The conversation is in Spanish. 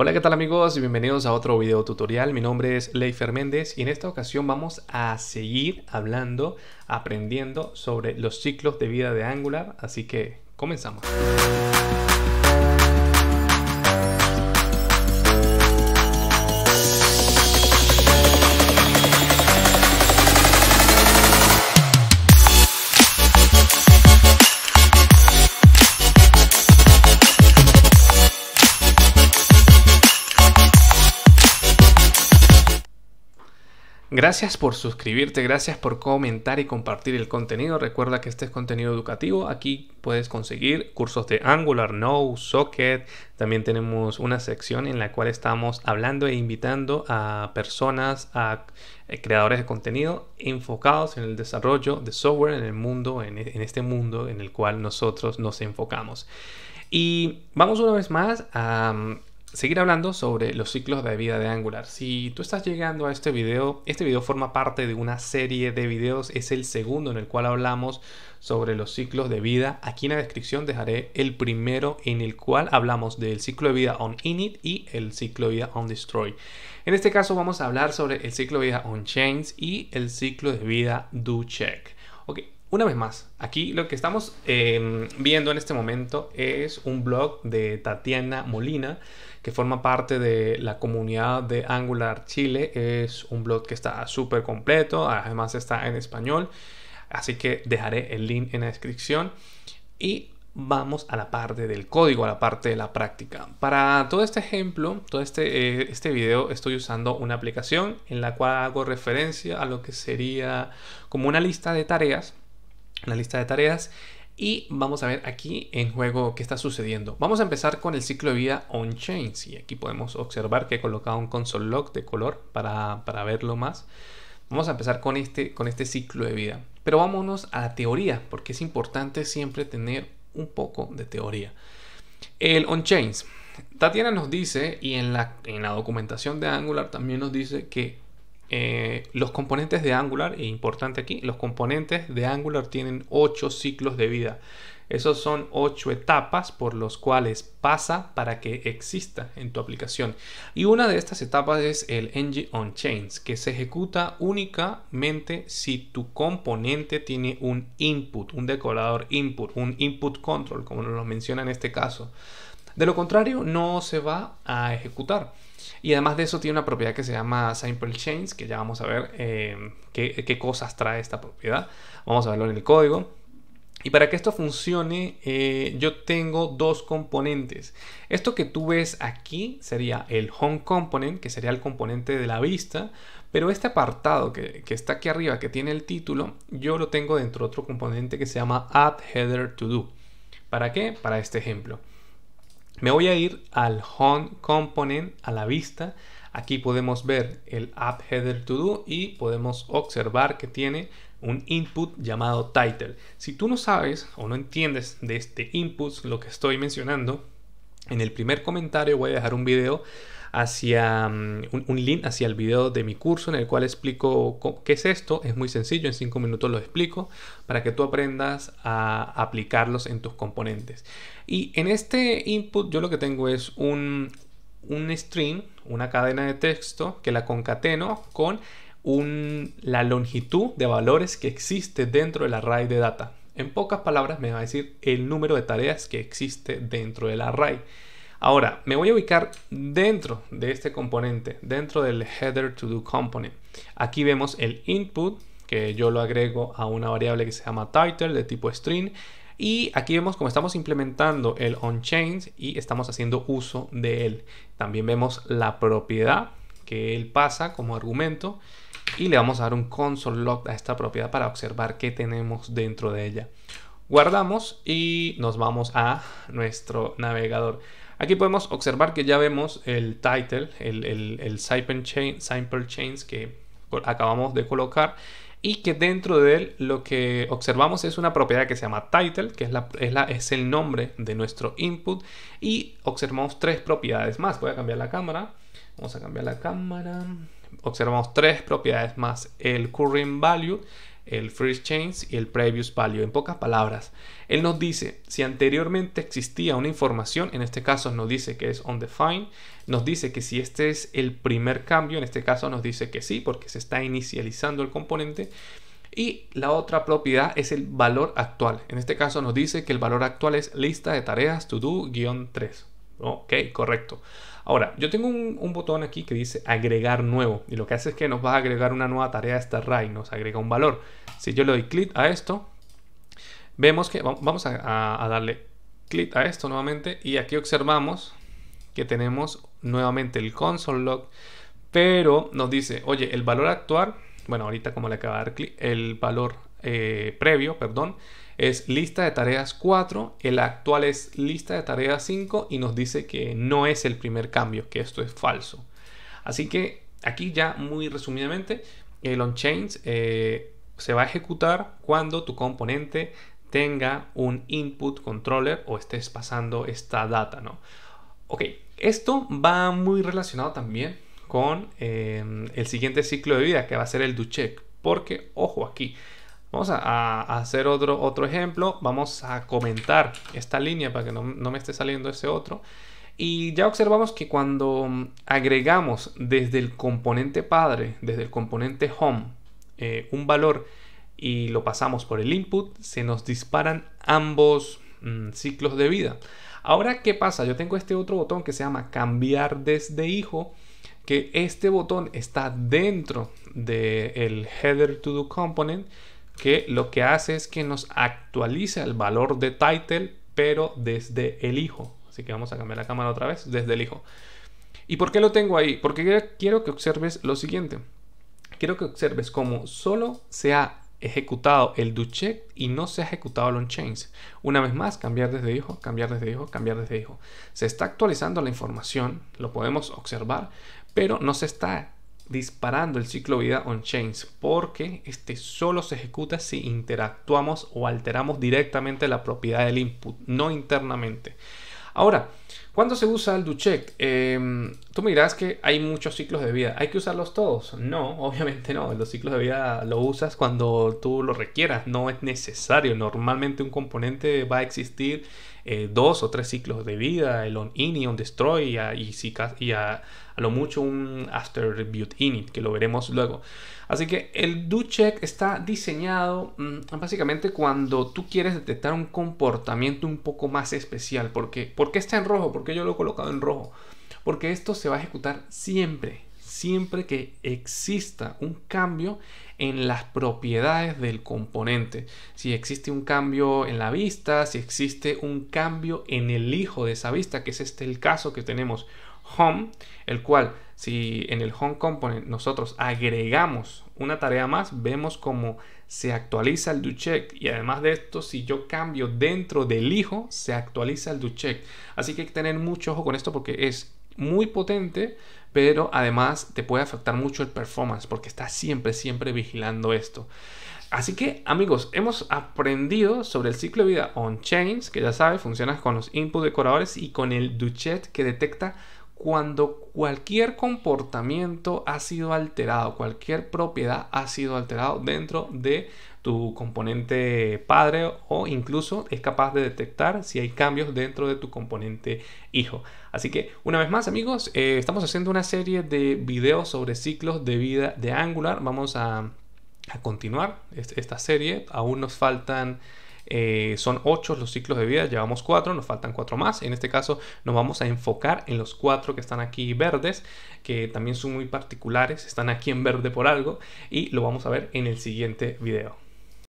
Hola, ¿qué tal amigos? Y bienvenidos a otro video tutorial. Mi nombre es ley Méndez y en esta ocasión vamos a seguir hablando, aprendiendo sobre los ciclos de vida de Angular. Así que comenzamos. Gracias por suscribirte, gracias por comentar y compartir el contenido. Recuerda que este es contenido educativo. Aquí puedes conseguir cursos de Angular, Node, Socket. También tenemos una sección en la cual estamos hablando e invitando a personas, a eh, creadores de contenido enfocados en el desarrollo de software en el mundo, e, en este mundo en el cual nosotros nos enfocamos. Y vamos una vez más a seguir hablando sobre los ciclos de vida de Angular. Si tú estás llegando a este video, este video forma parte de una serie de videos, es el segundo en el cual hablamos sobre los ciclos de vida. Aquí en la descripción dejaré el primero en el cual hablamos del ciclo de vida on init y el ciclo de vida on destroy. En este caso vamos a hablar sobre el ciclo de vida on chains y el ciclo de vida do check. Una vez más, aquí lo que estamos em, viendo en este momento es un blog de Tatiana Molina, que forma parte de la comunidad de Angular Chile. Es un blog que está súper completo, además está en español, así que dejaré el link en la descripción. Y vamos a la parte del código, a la parte de la práctica. Para todo este ejemplo, todo este, eh, este video, estoy usando una aplicación en la cual hago referencia a lo que sería como una lista de tareas la lista de tareas y vamos a ver aquí en juego qué está sucediendo. Vamos a empezar con el ciclo de vida on-chain. Y aquí podemos observar que he colocado un console log de color para, verlo más. Vamos a empezar con este, con este ciclo de vida. Pero vámonos a la teoría, porque es importante siempre tener un poco de teoría. El on-chains. Tatiana nos dice, y en la, en la documentación de Angular también nos dice que eh, los componentes de Angular, e importante aquí, los componentes de Angular tienen 8 ciclos de vida. Esos son 8 etapas por las cuales pasa para que exista en tu aplicación. Y una de estas etapas es el engine on chains, que se ejecuta únicamente si tu componente tiene un input, un decorador input, un input control, como nos lo menciona en este caso. De lo contrario, no se va a ejecutar. Y además de eso tiene una propiedad que se llama Simple change que ya vamos a ver em, qué, cosas trae esta propiedad. Vamos a verlo en el código. Y para que esto funcione, eh, yo tengo dos componentes. Esto que tú ves aquí sería el Home Component, que sería el componente de la vista. Pero este apartado que, está aquí arriba, que tiene el título, yo lo tengo dentro de otro componente que se llama Add Header To Do. ¿Para qué? Para este ejemplo. Me voy a ir al Home Component, a la vista. Aquí podemos ver el App Header To Do y podemos observar que tiene un input llamado title. Si tú no sabes o no entiendes de este input lo que estoy mencionando, en el primer comentario voy a dejar un video hacia mm, un, link hacia el video de mi curso en el cual explico qué es esto. Es muy sencillo, en cinco minutos lo explico para que tú aprendas a aplicarlos en tus componentes. Y en este input yo lo que tengo es un, string, una cadena de texto que la concateno con la longitud de valores que existe dentro del array de data. En pocas palabras me va a decir el número de tareas que existe dentro del array. Ahora, me voy a ubicar dentro de este componente, dentro del header to do component. Aquí vemos el input, que yo lo agrego a una variable que se llama title de tipo string. Y aquí vemos cómo estamos implementando el onChange y estamos haciendo uso de él. También vemos la propiedad que él pasa como argumento y le vamos a dar un console log a esta propiedad para observar qué tenemos dentro de ella. Guardamos y nos vamos a nuestro navegador. Aquí podemos observar que ya vemos el title, el, el, sample, chain, chains que acabamos de colocar y que dentro de él lo que observamos es una propiedad que se llama title, que es, la, es, es el nombre de nuestro input y observamos tres propiedades más. Voy a cambiar la cámara. Vamos a cambiar la cámara observamos tres propiedades más, el current value, el first change y el previous value. En pocas palabras, él nos dice si anteriormente existía una información, en este caso nos dice que es undefined, nos dice que si este es el primer cambio, en este caso nos dice que sí, porque se está inicializando el componente. Y la otra propiedad es el valor actual. En este caso nos dice que el valor actual es lista de tareas to do-3. Ok, correcto. Ahora, yo tengo un, botón aquí que dice agregar nuevo y lo que hace es que nos va a agregar una nueva tarea este a este array, nos agrega un valor. Si yo le doy clic a esto, vemos que vamos a, darle clic a esto nuevamente y aquí observamos que tenemos nuevamente el console log, pero nos dice, oye, el valor actual, bueno, ahorita como le acabo de dar clic, el valor eh, previo, perdón, es lista de tareas 4, el actual es lista de tareas 5 y nos dice que no es el primer cambio, que esto es falso. Así que aquí ya muy resumidamente, el on eh, se va a ejecutar cuando tu componente tenga un input controller o estés pasando esta data, ¿no? Ok, esto va muy relacionado también con eh, el siguiente ciclo de vida que va a ser el do check porque ojo aquí, Vamos a, hacer otro, otro ejemplo. Vamos a comentar esta línea para que no, me esté saliendo ese otro. Y ya observamos que cuando mm, agregamos desde el componente padre, desde el componente home, eh, un valor y lo pasamos por el input, se nos disparan ambos mm, ciclos de vida. Ahora, ¿qué pasa? Yo tengo este otro botón que se llama cambiar desde hijo, que este botón está dentro del header to do component, que lo que hace es que nos actualiza el valor de title, pero desde el hijo. Así que vamos a cambiar la cámara otra vez, desde el hijo. ¿Y por qué lo tengo ahí? Porque quiero que observes lo siguiente. Quiero que observes cómo solo se ha ejecutado el do check y no se ha ejecutado el on Una vez más, cambiar desde hijo, cambiar desde hijo, cambiar desde hijo. Se está actualizando la información, lo podemos observar, pero no se está disparando el ciclo vida on-chains porque este solo se ejecuta si interactuamos o alteramos directamente la propiedad del input, no internamente. Ahora, cuando se usa el du check? Em, Tú dirás que hay muchos ciclos de vida. ¿Hay que usarlos todos? No, obviamente no. Los ciclos de vida lo usas cuando tú lo requieras. No es necesario. Normalmente un componente va a existir eh, dos o tres ciclos de vida. El on-in on-destroy. Y, a, lo mucho un after build init, que lo veremos luego. Así que el do check está diseñado mm, básicamente cuando tú quieres detectar un comportamiento un poco más especial. Porque, ¿Por qué está en rojo? ¿Por qué yo lo he colocado en rojo? porque esto se va a ejecutar siempre, siempre que exista un cambio en las propiedades del componente. Si existe un cambio en la vista, si existe un cambio en el hijo de esa vista, que es este el caso que tenemos home, el cual si en el home component nosotros agregamos una tarea más, vemos cómo se actualiza el Check y además de esto, si yo cambio dentro del hijo, se actualiza el Check Así que hay que tener mucho ojo con esto porque es muy potente, pero además te puede afectar mucho el performance porque estás siempre, siempre vigilando esto. Así que amigos, hemos aprendido sobre el ciclo de vida on-chains, que ya sabes, funciona con los input decoradores y con el duchet que detecta cuando cualquier comportamiento ha sido alterado, cualquier propiedad ha sido alterado dentro de tu componente padre o incluso es capaz de detectar si hay cambios dentro de tu componente hijo. Así que una vez más amigos, eh, estamos haciendo una serie de videos sobre ciclos de vida de Angular. Vamos a continuar esta serie. Aún nos faltan... Eh, son ocho los ciclos de vida, llevamos cuatro nos faltan cuatro más. En este caso nos vamos a enfocar en los cuatro que están aquí verdes, que también son muy particulares, están aquí en verde por algo, y lo vamos a ver en el siguiente video.